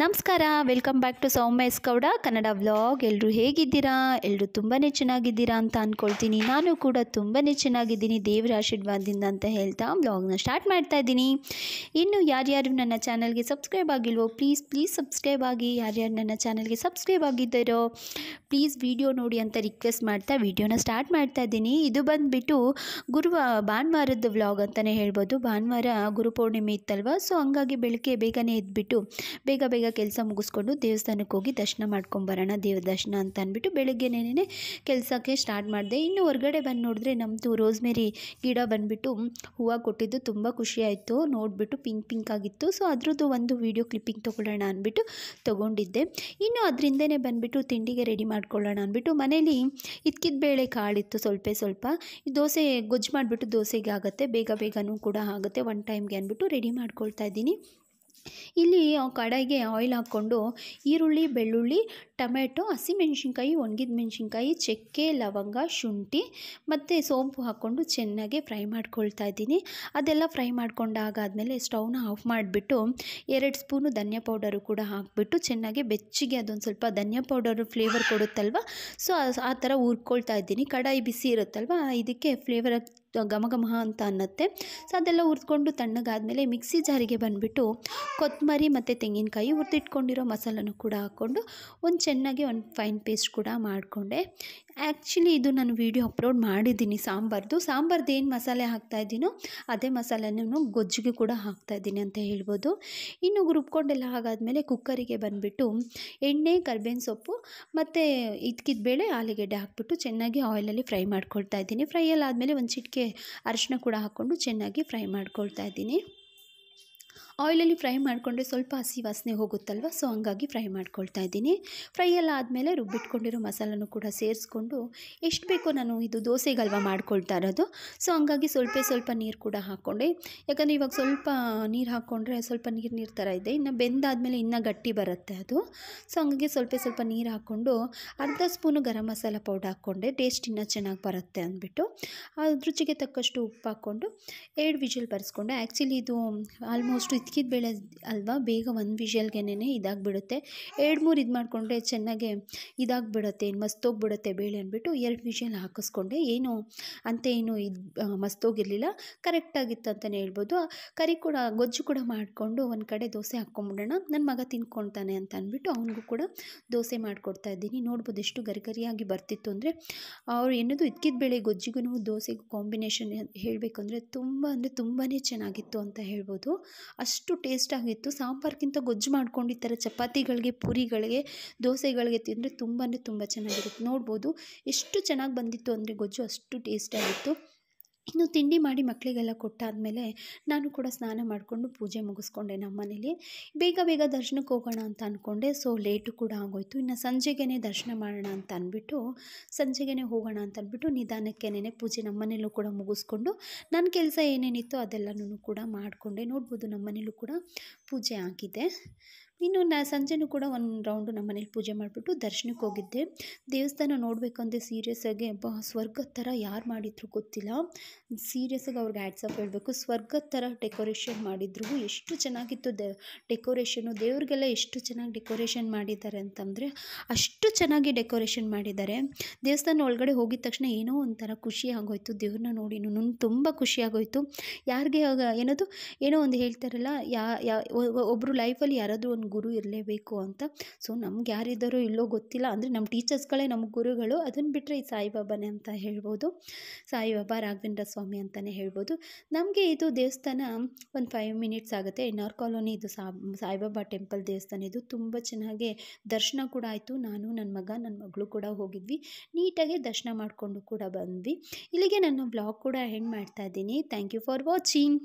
ನಮಸ್ಕಾರ welcome back to Soumya's Gowda Kannada vlog ಎಲ್ಲರೂ ಹೇಗಿದ್ದೀರಾ ಎಲ್ಲರೂ ತುಂಬಾ ಚೆನ್ನಾಗಿದ್ದೀರಾ ಅಂತ ಅಂದ್ಕೊಳ್ತೀನಿ ನಾನು ಕೂಡ ತುಂಬಾ ಚೆನ್ನಾಗಿದ್ದೀನಿ ದೇವರ ಆಶೀರ್ವಾದದಿಂದ ಅಂತ ಹೇಳ್ತಾ ವ್ಲಾಗ್ನ ಸ್ಟಾರ್ಟ್ ಮಾಡ್ತಾ ಇದ್ದೀನಿ ಇನ್ನು ಯಾರ್ಯಾರು ನನ್ನ ಚಾನಲ್ಗೆ ಸಬ್ಸ್ಕ್ರೈಬ್ ಆಗಿಲ್ವೋ ಪ್ಲೀಸ್ ಪ್ಲೀಸ್ ಸಬ್ಸ್ಕ್ರೈಬ್ ಆಗಿ ಯಾರ್ಯಾರು ನನ್ನ ಚಾನಲ್ಗೆ ಸಬ್ಸ್ಕ್ರೈಬ್ ಆಗಿದ್ದಾರೋ ಪ್ಲೀಸ್ ವೀಡಿಯೋ ನೋಡಿ ಅಂತ ರಿಕ್ವೆಸ್ಟ್ ಮಾಡ್ತಾ ವಿಡಿಯೋನ ಸ್ಟಾರ್ಟ್ ಮಾಡ್ತಾ ಇದ್ದೀನಿ ಇದು ಬಂದುಬಿಟ್ಟು ಗುರುವ ಭಾನುವಾರದ ವ್ಲಾಗ್ ಅಂತಲೇ ಹೇಳ್ಬೋದು ಭಾನುವಾರ ಗುರುಪೌರ್ಣಿಮೆ ಇತ್ತಲ್ವ ಸೊ ಹಂಗಾಗಿ ಬೆಳಗ್ಗೆ ಬೇಗನೆ ಎದ್ಬಿಟ್ಟು ಬೇಗ ಬೇಗ ಬೇಗ ಕೆಲಸ ಮುಗಿಸ್ಕೊಂಡು ದೇವಸ್ಥಾನಕ್ಕೆ ಹೋಗಿ ದರ್ಶನ ಮಾಡ್ಕೊಂಬರೋಣ ದೇವ ದರ್ಶನ ಅಂತ ಅಂದ್ಬಿಟ್ಟು ಬೆಳಗ್ಗೆನೇ ಕೆಲಸಕ್ಕೆ ಸ್ಟಾರ್ಟ್ ಮಾಡಿದೆ ಇನ್ನು ಹೊರಗಡೆ ಬಂದು ನೋಡಿದ್ರೆ ನಮ್ಮದು ರೋಸ್ಮೆರಿ ಗಿಡ ಬಂದುಬಿಟ್ಟು ಹೂವು ಕೊಟ್ಟಿದ್ದು ತುಂಬ ಖುಷಿಯಾಯಿತು ನೋಡಿಬಿಟ್ಟು ಪಿಂಕ್ ಪಿಂಕ್ ಆಗಿತ್ತು ಸೊ ಅದ್ರದ್ದು ಒಂದು ವೀಡಿಯೋ ಕ್ಲಿಪ್ಪಿಂಗ್ ತೊಗೊಳ್ಳೋಣ ಅಂದ್ಬಿಟ್ಟು ತೊಗೊಂಡಿದ್ದೆ ಇನ್ನು ಅದರಿಂದನೇ ಬಂದುಬಿಟ್ಟು ತಿಂಡಿಗೆ ರೆಡಿ ಮಾಡ್ಕೊಳ್ಳೋಣ ಅಂದ್ಬಿಟ್ಟು ಮನೇಲಿ ಇದ್ಕಿದ್ದ ಬೇಳೆ ಕಾಳಿತ್ತು ಸ್ವಲ್ಪ ಸ್ವಲ್ಪ ದೋಸೆ ಗೊಜ್ಜು ಮಾಡಿಬಿಟ್ಟು ದೋಸೆಗೆ ಆಗುತ್ತೆ ಬೇಗ ಬೇಗನೂ ಕೂಡ ಆಗುತ್ತೆ ಒನ್ ಟೈಮ್ಗೆ ಅಂದ್ಬಿಟ್ಟು ರೆಡಿ ಮಾಡ್ಕೊಳ್ತಾ ಇದ್ದೀನಿ ಇಲ್ಲಿ ಕಡಾಯಿಗೆ ಆಯಿಲ್ ಹಾಕ್ಕೊಂಡು ಈರುಳ್ಳಿ ಬೆಳ್ಳುಳ್ಳಿ ಟೊಮೆಟೊ ಹಸಿಮೆಣ್ಸಿನ್ಕಾಯಿ ಒಣಗಿದ ಮೆಣಸಿನ್ಕಾಯಿ ಚಕ್ಕೆ ಲವಂಗ ಶುಂಠಿ ಮತ್ತು ಸೋಂಪು ಹಾಕ್ಕೊಂಡು ಚೆನ್ನಾಗಿ ಫ್ರೈ ಮಾಡ್ಕೊಳ್ತಾ ಇದ್ದೀನಿ ಅದೆಲ್ಲ ಫ್ರೈ ಮಾಡ್ಕೊಂಡಾಗಾದಮೇಲೆ ಸ್ಟವ್ನ ಆಫ್ ಮಾಡಿಬಿಟ್ಟು ಎರಡು ಸ್ಪೂನು ಧನಿಯಾ ಪೌಡರು ಕೂಡ ಹಾಕಿಬಿಟ್ಟು ಚೆನ್ನಾಗಿ ಬೆಚ್ಚಗೆ ಅದೊಂದು ಸ್ವಲ್ಪ ಧನಿಯಾ ಪೌಡರು ಫ್ಲೇವರ್ ಕೊಡುತ್ತಲ್ವ ಸೊ ಆ ಥರ ಹುರ್ಕೊಳ್ತಾ ಇದ್ದೀನಿ ಕಡಾಯಿ ಬಿಸಿ ಇರುತ್ತಲ್ವ ಇದಕ್ಕೆ ಫ್ಲೇವರ್ ಘಮ ಘಮ ಅಂತ ಅನ್ನತ್ತೆ ಸೊ ಅದೆಲ್ಲ ಹುರಿದ್ಕೊಂಡು ತಣ್ಣಗಾದಮೇಲೆ ಮಿಕ್ಸಿ ಜಾರಿಗೆ ಬಂದುಬಿಟ್ಟು ಕೊತ್ತಂಬರಿ ಮತ್ತು ತೆಂಗಿನಕಾಯಿ ಹುರಿದಿಟ್ಕೊಂಡಿರೋ ಮಸಾಲನೂ ಕೂಡ ಹಾಕ್ಕೊಂಡು ಒಂದು ಚೆನ್ನಾಗಿ ಒಂದು ಫೈನ್ ಪೇಸ್ಟ್ ಕೂಡ ಮಾಡಿಕೊಂಡೆ ಆ್ಯಕ್ಚುಲಿ ಇದು ನಾನು ವೀಡಿಯೋ ಅಪ್ಲೋಡ್ ಮಾಡಿದ್ದೀನಿ ಸಾಂಬಾರ್ದು ಸಾಂಬಾರ್ದು ಏನು ಮಸಾಲೆ ಇದ್ದೀನೋ ಅದೇ ಮಸಾಲೆನೂ ಗೊಜ್ಜಿಗೆ ಕೂಡ ಹಾಕ್ತಾ ಇದ್ದೀನಿ ಅಂತ ಹೇಳ್ಬೋದು ಇನ್ನು ರುಬ್ಕೊಂಡೆಲ್ಲ ಹಾಗಾದಮೇಲೆ ಕುಕ್ಕರಿಗೆ ಬಂದುಬಿಟ್ಟು ಎಣ್ಣೆ ಕರ್ಬೇವಿನ ಸೊಪ್ಪು ಮತ್ತು ಇದ್ಕಿದ ಬೇಳೆ ಆಲೂಗೆಡ್ಡೆ ಹಾಕ್ಬಿಟ್ಟು ಚೆನ್ನಾಗಿ ಆಯಿಲಲ್ಲಿ ಫ್ರೈ ಮಾಡ್ಕೊಳ್ತಾ ಇದ್ದೀನಿ ಫ್ರೈ ಆದಮೇಲೆ ಒಂದು ಚಿಟಿಕೆ ಅರಶಿನ ಅರಿಶಿನ ಕೂಡ ಹಾಕ್ಕೊಂಡು ಚೆನ್ನಾಗಿ ಫ್ರೈ ಮಾಡ್ಕೊಳ್ತಾ ಇದ್ದೀನಿ ಆಯಿಲಲ್ಲಿ ಫ್ರೈ ಮಾಡಿಕೊಂಡ್ರೆ ಸ್ವಲ್ಪ ಹಸಿ ವಾಸನೆ ಹೋಗುತ್ತಲ್ವ ಸೊ ಹಂಗಾಗಿ ಫ್ರೈ ಮಾಡ್ಕೊಳ್ತಾ ಇದ್ದೀನಿ ಫ್ರೈ ಎಲ್ಲ ಆದಮೇಲೆ ರುಬ್ಬಿಟ್ಕೊಂಡಿರೋ ಮಸಾಲನೂ ಕೂಡ ಸೇರಿಸ್ಕೊಂಡು ಎಷ್ಟು ಬೇಕೋ ನಾನು ಇದು ದೋಸೆಗಲ್ವಾ ಮಾಡ್ಕೊಳ್ತಾ ಇರೋದು ಸೊ ಹಂಗಾಗಿ ಸ್ವಲ್ಪ ಸ್ವಲ್ಪ ನೀರು ಕೂಡ ಹಾಕ್ಕೊಂಡೆ ಯಾಕಂದರೆ ಇವಾಗ ಸ್ವಲ್ಪ ನೀರು ಹಾಕ್ಕೊಂಡ್ರೆ ಸ್ವಲ್ಪ ನೀರು ನೀರು ಥರ ಇದೆ ಇನ್ನು ಬೆಂದಾದಮೇಲೆ ಇನ್ನೂ ಗಟ್ಟಿ ಬರುತ್ತೆ ಅದು ಸೊ ಹಂಗಾಗಿ ಸ್ವಲ್ಪ ಸ್ವಲ್ಪ ನೀರು ಹಾಕ್ಕೊಂಡು ಅರ್ಧ ಸ್ಪೂನು ಗರಂ ಮಸಾಲ ಪೌಡರ್ ಹಾಕ್ಕೊಂಡೆ ಟೇಸ್ಟ್ ಇನ್ನೂ ಚೆನ್ನಾಗಿ ಬರುತ್ತೆ ಅಂದ್ಬಿಟ್ಟು ಅದು ರುಚಿಗೆ ತಕ್ಕಷ್ಟು ಉಪ್ಪು ಹಾಕ್ಕೊಂಡು ಎರಡು ವಿಜಿಲ್ ಬರೆಸ್ಕೊಂಡೆ ಆ್ಯಕ್ಚುಲಿ ಇದು ಆಲ್ಮೋಸ್ಟ್ ಮತ್ಕಿದ ಬೆಳೆ ಅಲ್ವಾ ಬೇಗ ಒಂದು ವಿಷಲ್ಗೆನೇ ಇದಾಗಿಬಿಡುತ್ತೆ ಎರಡು ಮೂರು ಇದು ಮಾಡಿಕೊಂಡ್ರೆ ಚೆನ್ನಾಗೆ ಇದಾಗಿಬಿಡುತ್ತೆ ಏನು ಮಸ್ತೋಗಿಬಿಡುತ್ತೆ ಬೇಳೆ ಅಂದ್ಬಿಟ್ಟು ಎರಡು ವಿಷಲ್ ಹಾಕಿಸ್ಕೊಂಡೆ ಏನು ಅಂತ ಏನು ಇದು ಮಸ್ತೋಗಿರಲಿಲ್ಲ ಕರೆಕ್ಟಾಗಿತ್ತು ಅಂತಲೇ ಹೇಳ್ಬೋದು ಕರಿ ಕೂಡ ಗೊಜ್ಜು ಕೂಡ ಮಾಡಿಕೊಂಡು ಒಂದು ಕಡೆ ದೋಸೆ ಹಾಕ್ಕೊಂಬಿಡೋಣ ನನ್ನ ಮಗ ತಿನ್ಕೊಳ್ತಾನೆ ಅಂತ ಅಂದ್ಬಿಟ್ಟು ಅವನಿಗೂ ಕೂಡ ದೋಸೆ ಮಾಡಿಕೊಡ್ತಾ ಇದ್ದೀನಿ ನೋಡ್ಬೋದು ಎಷ್ಟು ಗರಿಗರಿಯಾಗಿ ಬರ್ತಿತ್ತು ಅಂದರೆ ಅವ್ರು ಏನದು ಇದ್ಕಿದ ಬೇಳೆ ಗೊಜ್ಜಿಗೂ ದೋಸೆಗೂ ಕಾಂಬಿನೇಷನ್ ಹೇಳಬೇಕು ಅಂದರೆ ತುಂಬ ಅಂದರೆ ತುಂಬಾ ಚೆನ್ನಾಗಿತ್ತು ಅಂತ ಹೇಳ್ಬೋದು ಅಷ್ಟು ಅಷ್ಟು ಟೇಸ್ಟಾಗಿತ್ತು ಸಾಂಬಾರ್ಗಿಂತ ಗೊಜ್ಜು ಮಾಡ್ಕೊಂಡು ಥರ ಚಪಾತಿಗಳಿಗೆ ಪೂರಿಗಳಿಗೆ ದೋಸೆಗಳಿಗೆ ತಿಂದರೆ ತುಂಬಾ ತುಂಬ ಚೆನ್ನಾಗಿರುತ್ತೆ ನೋಡ್ಬೋದು ಎಷ್ಟು ಚೆನ್ನಾಗಿ ಬಂದಿತ್ತು ಅಂದರೆ ಗೊಜ್ಜು ಅಷ್ಟು ಟೇಸ್ಟಾಗಿತ್ತು ಇನ್ನು ತಿಂಡಿ ಮಾಡಿ ಮಕ್ಕಳಿಗೆಲ್ಲ ಕೊಟ್ಟಾದಮೇಲೆ ನಾನು ಕೂಡ ಸ್ನಾನ ಮಾಡಿಕೊಂಡು ಪೂಜೆ ಮುಗಿಸ್ಕೊಂಡೆ ನಮ್ಮ ಮನೇಲಿ ಬೇಗ ಬೇಗ ದರ್ಶನಕ್ಕೆ ಹೋಗೋಣ ಅಂತ ಅಂದ್ಕೊಂಡೆ ಸೊ ಲೇಟು ಕೂಡ ಆಗೋಯ್ತು ಇನ್ನು ಸಂಜೆಗೇನೆ ದರ್ಶನ ಮಾಡೋಣ ಅಂತ ಅಂದ್ಬಿಟ್ಟು ಸಂಜೆಗೇ ಹೋಗೋಣ ಅಂತ ಅಂದ್ಬಿಟ್ಟು ನಿಧಾನಕ್ಕೇನೆ ಪೂಜೆ ನಮ್ಮ ಕೂಡ ಮುಗಿಸ್ಕೊಂಡು ನನ್ನ ಕೆಲಸ ಏನೇನಿತ್ತು ಅದೆಲ್ಲನೂ ಕೂಡ ಮಾಡಿಕೊಂಡೆ ನೋಡ್ಬೋದು ನಮ್ಮನೇಲೂ ಕೂಡ ಪೂಜೆ ಆಗಿದೆ ಇನ್ನು ನಾ ಸಂಜೆನೂ ಕೂಡ ಒಂದು ರೌಂಡು ನಮ್ಮ ಮನೇಲಿ ಪೂಜೆ ಮಾಡಿಬಿಟ್ಟು ದರ್ಶನಕ್ಕೆ ಹೋಗಿದ್ದೆ ದೇವಸ್ಥಾನ ನೋಡಬೇಕಂದ್ರೆ ಸೀರಿಯಸ್ ಆಗಿ ಬಾ ಸ್ವರ್ಗ ಥರ ಯಾರು ಮಾಡಿದ್ರು ಗೊತ್ತಿಲ್ಲ ಸೀರಿಯಸ್ ಆಗಿ ಅವ್ರಿಗೆ ಆ್ಯಡ್ಸಪ್ ಹೇಳಬೇಕು ಸ್ವರ್ಗ ಥರ ಡೆಕೋರೇಷನ್ ಮಾಡಿದ್ರು ಎಷ್ಟು ಚೆನ್ನಾಗಿತ್ತು ದ ಡೆಕೋರೇಷನು ದೇವ್ರಿಗೆಲ್ಲ ಎಷ್ಟು ಚೆನ್ನಾಗಿ ಡೆಕೋರೇಷನ್ ಮಾಡಿದ್ದಾರೆ ಅಂತಂದರೆ ಅಷ್ಟು ಚೆನ್ನಾಗಿ ಡೆಕೋರೇಷನ್ ಮಾಡಿದ್ದಾರೆ ದೇವಸ್ಥಾನ ಒಳಗಡೆ ಹೋಗಿದ ತಕ್ಷಣ ಏನೋ ಒಂಥರ ಖುಷಿ ಆಗೋಯ್ತು ದೇವ್ರನ್ನ ನೋಡಿ ತುಂಬ ಖುಷಿ ಆಗೋಯ್ತು ಯಾರಿಗೆ ಏನದು ಏನೋ ಒಂದು ಹೇಳ್ತಾರಲ್ಲ ಯಾ ಯಾ ಒಬ್ಬರು ಲೈಫಲ್ಲಿ ಯಾರಾದರೂ ಒಂದು ಒಂದು ಗುರು ಇರಲೇಬೇಕು ಅಂತ ಸೊ ನಮ್ಗೆ ಯಾರಿದ್ದಾರೋ ಇಲ್ಲೋ ಗೊತ್ತಿಲ್ಲ ಅಂದರೆ ನಮ್ಮ ಟೀಚರ್ಸ್ಗಳೇ ನಮ್ಮ ಗುರುಗಳು ಅದನ್ನು ಬಿಟ್ಟರೆ ಈ ಸಾಯಿಬಾಬಾನೇ ಅಂತ ಹೇಳ್ಬೋದು ಸಾಯಿಬಾಬಾ ರಾಘವೇಂದ್ರ ಸ್ವಾಮಿ ಅಂತಲೇ ಹೇಳ್ಬೋದು ನಮಗೆ ಇದು ದೇವಸ್ಥಾನ ಒಂದು ಫೈವ್ ಮಿನಿಟ್ಸ್ ಆಗುತ್ತೆ ಎನ್ ಆರ್ ಕಾಲೋನಿ ಇದು ಸಾಯಿಬಾಬಾ ಟೆಂಪಲ್ ದೇವಸ್ಥಾನ ಇದು ತುಂಬ ಚೆನ್ನಾಗಿ ದರ್ಶನ ಕೂಡ ಆಯಿತು ನಾನು ನನ್ನ ಮಗ ನನ್ನ ಮಗಳು ಕೂಡ ಹೋಗಿದ್ವಿ ನೀಟಾಗಿ ದರ್ಶನ ಮಾಡಿಕೊಂಡು ಕೂಡ ಬಂದ್ವಿ ಇಲ್ಲಿಗೆ ನಾನು ಬ್ಲಾಗ್ ಕೂಡ ಹೆಂಡ್ ಮಾಡ್ತಾ ಇದ್ದೀನಿ ಥ್ಯಾಂಕ್ ಯು ಫಾರ್ ವಾಚಿಂಗ್